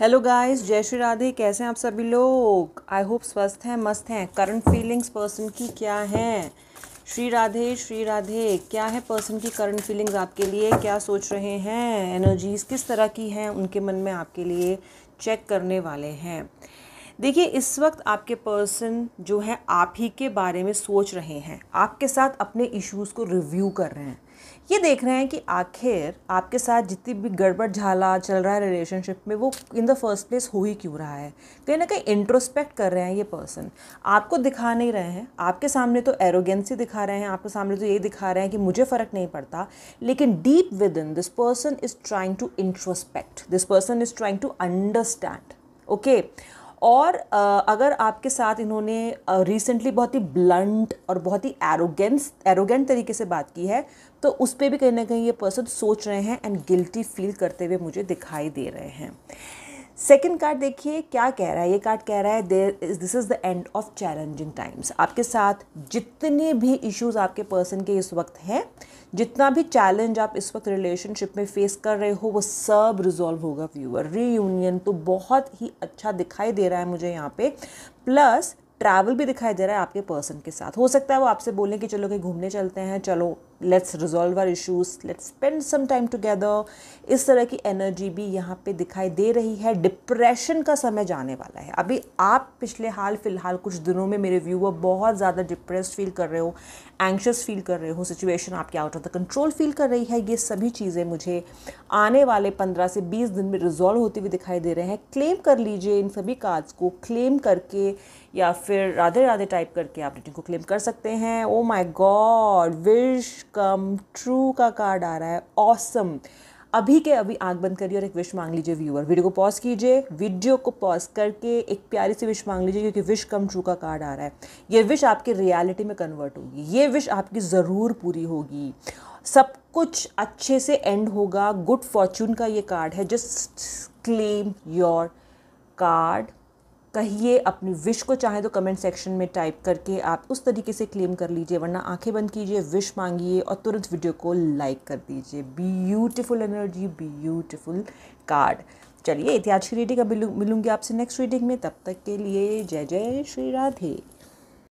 hello guys जय श्री राधे कैसे हैं आप सभी लोग आई होप स्वस्थ हैं मस्त हैं करंट फीलिंग्स पर्सन की क्या हैं श्री राधे श्री राधे क्या है पर्सन की करंट फीलिंग्स आपके लिए क्या सोच रहे हैं एनर्जीज किस तरह की हैं उनके मन में आपके लिए चेक करने वाले हैं देखिए इस वक्त आपके पर्सन जो है आप ही के बारे में सोच रहे हैं आपके साथ अपने इश्यूज़ को रिव्यू कर रहे हैं ये देख रहे हैं कि आखिर आपके साथ जितनी भी गड़बड़ झाला चल रहा है रिलेशनशिप में वो इन द फर्स्ट प्लेस हो ही क्यों रहा है कहीं ना कहीं इंट्रोस्पेक्ट कर रहे हैं ये पर्सन आपको दिखा नहीं रहे हैं आपके सामने तो एरोगेंसी दिखा रहे हैं आपके सामने तो यही दिखा रहे हैं कि मुझे फ़र्क नहीं पड़ता लेकिन deep within this person is trying to introspect this person is trying to understand okay और अगर आपके साथ इन्होंने रिसेंटली बहुत ही ब्लंट और बहुत ही एरोगेंस एरोगेंट तरीके से बात की है तो उस पर भी कहीं ना कहीं ये पर्सन सोच रहे हैं एंड गिल्टी फील करते हुए मुझे दिखाई दे रहे हैं सेकेंड कार्ड देखिए क्या कह रहा है ये कार्ड कह रहा है there is this is the end of challenging times आपके साथ जितने भी इश्यूज आपके पर्सन के इस वक्त हैं जितना भी चैलेंज आप इस वक्त रिलेशनशिप में फेस कर रहे हो वो सब रिजॉल्व होगा व्यूअर रीयूनियन तो बहुत ही अच्छा दिखाई दे रहा है मुझे यहाँ पे प्लस ट्रैवल भी दिखाई दे रहा है आपके पर्सन के साथ हो सकता है वो आपसे बोलें कि चलो कहीं घूमने चलते हैं चलो let's resolve our issues let's spend some time together इस तरह की एनर्जी भी यहाँ पे दिखाई दे रही है डिप्रेशन का समय जाने वाला है अभी आप पिछले हाल फिलहाल कुछ दिनों में मेरे व्यूअर बहुत ज़्यादा डिप्रेस फील कर रहे हो एंक्शस फील कर रहे हो सिचुएशन आपके आउट ऑफ द कंट्रोल फील कर रही है ये सभी चीज़ें मुझे आने वाले पंद्रह से बीस दिन में रिजोल्व होते हुए दिखाई दे रहे हैं क्लेम कर लीजिए इन सभी कार्ड्स को क्लेम करके या फिर राधे राधे टाइप करके आप रीडिंग को क्लेम कर सकते हैं oh my god wish come true का कार्ड आ रहा है ऑसम अभी के अभी आंख बंद करिए और एक विश मांग लीजिए व्यूअर वीडियो को पॉज कीजिए वीडियो को पॉज करके एक प्यारी सी विश मांग लीजिए क्योंकि विश कम ट्रू का कार्ड आ रहा है ये विश आपकी रियलिटी में कन्वर्ट होगी ये विश आपकी ज़रूर पूरी होगी सब कुछ अच्छे से एंड होगा गुड फॉर्चून का ये कार्ड है जस्ट क्लेम योर कार्ड कहिए अपनी विश को चाहे तो कमेंट सेक्शन में टाइप करके आप उस तरीके से क्लेम कर लीजिए वरना आंखें बंद कीजिए विश मांगिए और तुरंत वीडियो को लाइक कर दीजिए ब्यूटीफुल एनर्जी ब्यूटीफुल कार्ड चलिए इतिहास की रीडिंग अब मिलूंगी आपसे नेक्स्ट रीडिंग में तब तक के लिए जय जय श्री राधे